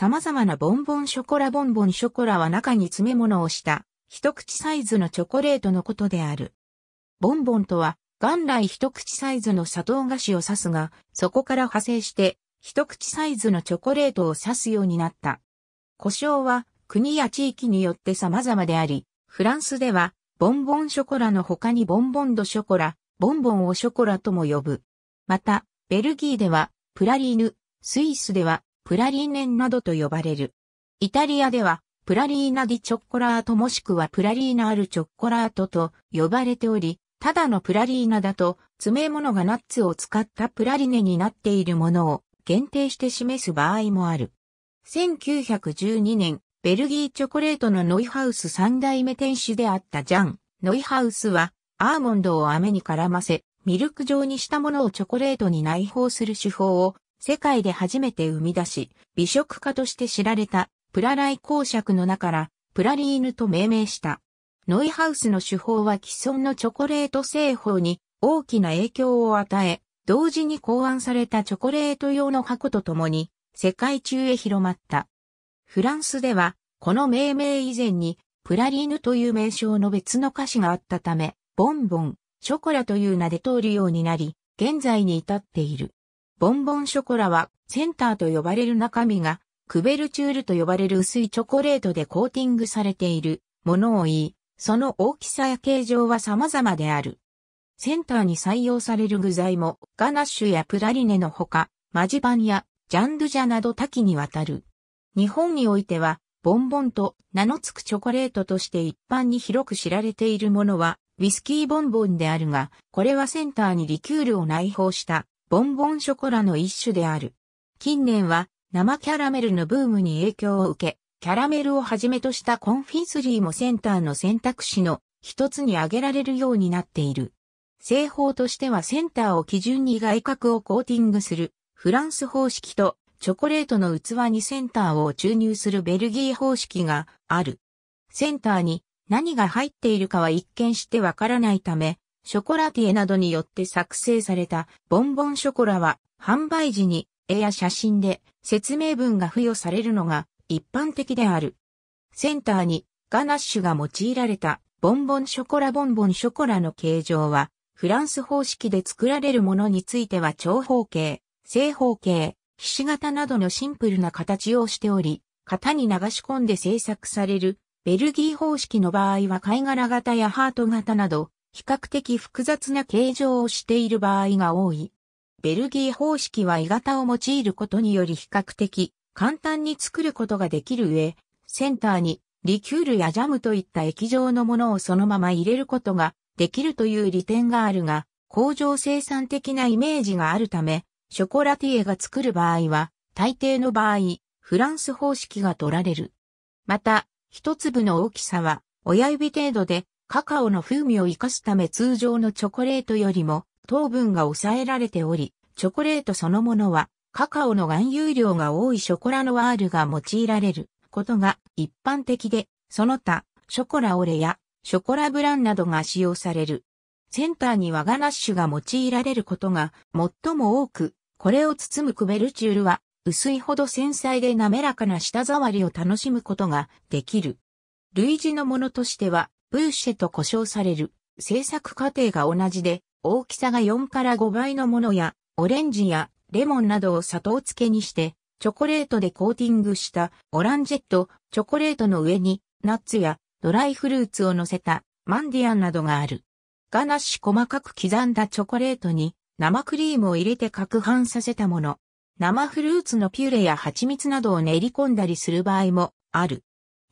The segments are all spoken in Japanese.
様々なボンボンショコラボンボンショコラは中に詰め物をした一口サイズのチョコレートのことである。ボンボンとは元来一口サイズの砂糖菓子を指すが、そこから派生して一口サイズのチョコレートを指すようになった。故障は国や地域によって様々であり、フランスではボンボンショコラの他にボンボンドショコラ、ボンボンをショコラとも呼ぶ。また、ベルギーではプラリーヌ、スイスではプラリーネンなどと呼ばれる。イタリアでは、プラリーナディチョッコラートもしくはプラリーナアルチョッコラートと呼ばれており、ただのプラリーナだと、詰め物がナッツを使ったプラリネになっているものを限定して示す場合もある。1912年、ベルギーチョコレートのノイハウス三代目店主であったジャン、ノイハウスは、アーモンドを飴に絡ませ、ミルク状にしたものをチョコレートに内包する手法を世界で初めて生み出し、美食家として知られたプラライ公爵の名からプラリーヌと命名した。ノイハウスの手法は既存のチョコレート製法に大きな影響を与え、同時に考案されたチョコレート用の箱とともに世界中へ広まった。フランスでは、この命名以前に、プラリーヌという名称の別の歌詞があったため、ボンボン、ショコラという名で通るようになり、現在に至っている。ボンボンショコラはセンターと呼ばれる中身がクベルチュールと呼ばれる薄いチョコレートでコーティングされているものを言い、その大きさや形状は様々である。センターに採用される具材もガナッシュやプラリネのほか、マジパンやジャンドゥジャなど多岐にわたる。日本においては、ボンボンと名の付くチョコレートとして一般に広く知られているものは、ウィスキーボンボンであるが、これはセンターにリキュールを内包したボンボンショコラの一種である。近年は生キャラメルのブームに影響を受け、キャラメルをはじめとしたコンフィスリーもセンターの選択肢の一つに挙げられるようになっている。製法としてはセンターを基準に外角をコーティングするフランス方式とチョコレートの器にセンターを注入するベルギー方式がある。センターに何が入っているかは一見してわからないため、ショコラティエなどによって作成されたボンボンショコラは販売時に絵や写真で説明文が付与されるのが一般的である。センターにガナッシュが用いられたボンボンショコラボンボンショコラの形状はフランス方式で作られるものについては長方形、正方形、ひし形などのシンプルな形をしており、型に流し込んで制作されるベルギー方式の場合は貝殻型やハート型など比較的複雑な形状をしている場合が多い。ベルギー方式は鋳型を用いることにより比較的簡単に作ることができる上、センターにリキュールやジャムといった液状のものをそのまま入れることができるという利点があるが、工場生産的なイメージがあるため、ショコラティエが作る場合は、大抵の場合、フランス方式が取られる。また、一粒の大きさは親指程度でカカオの風味を活かすため通常のチョコレートよりも糖分が抑えられており、チョコレートそのものはカカオの含有量が多いショコラノワールが用いられることが一般的で、その他、ショコラオレやショコラブランなどが使用される。センターに和ガナッシュが用いられることが最も多く、これを包むクベルチュールは薄いほど繊細で滑らかな舌触りを楽しむことができる。類似のものとしては、ブーシェと呼称される。製作過程が同じで、大きさが4から5倍のものや、オレンジやレモンなどを砂糖漬けにして、チョコレートでコーティングしたオランジェット、チョコレートの上に、ナッツやドライフルーツを乗せたマンディアンなどがある。ガナッシュ細かく刻んだチョコレートに生クリームを入れて攪拌させたもの。生フルーツのピューレや蜂蜜などを練り込んだりする場合もある。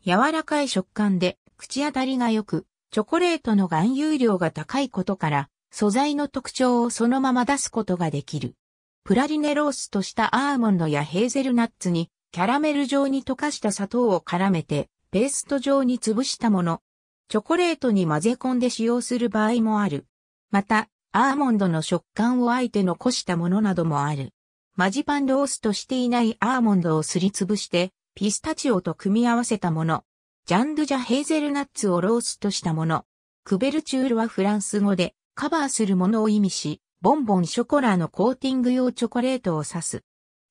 柔らかい食感で口当たりが良く、チョコレートの含有量が高いことから、素材の特徴をそのまま出すことができる。プラリネロースとしたアーモンドやヘーゼルナッツに、キャラメル状に溶かした砂糖を絡めて、ペースト状に潰したもの。チョコレートに混ぜ込んで使用する場合もある。また、アーモンドの食感をあえて残したものなどもある。マジパンロースとしていないアーモンドをすりつぶして、ピスタチオと組み合わせたもの。ジャンドゥジャヘーゼルナッツをローストしたもの。クベルチュールはフランス語でカバーするものを意味し、ボンボンショコラのコーティング用チョコレートを指す。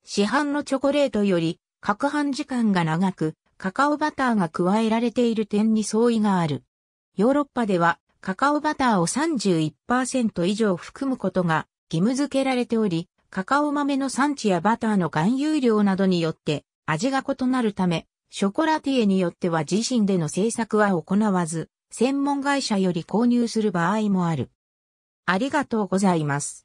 市販のチョコレートより、攪拌時間が長く、カカオバターが加えられている点に相違がある。ヨーロッパでは、カカオバターを31%以上含むことが義務付けられており、カカオ豆の産地やバターの含有量などによって味が異なるため、ショコラティエによっては自身での制作は行わず、専門会社より購入する場合もある。ありがとうございます。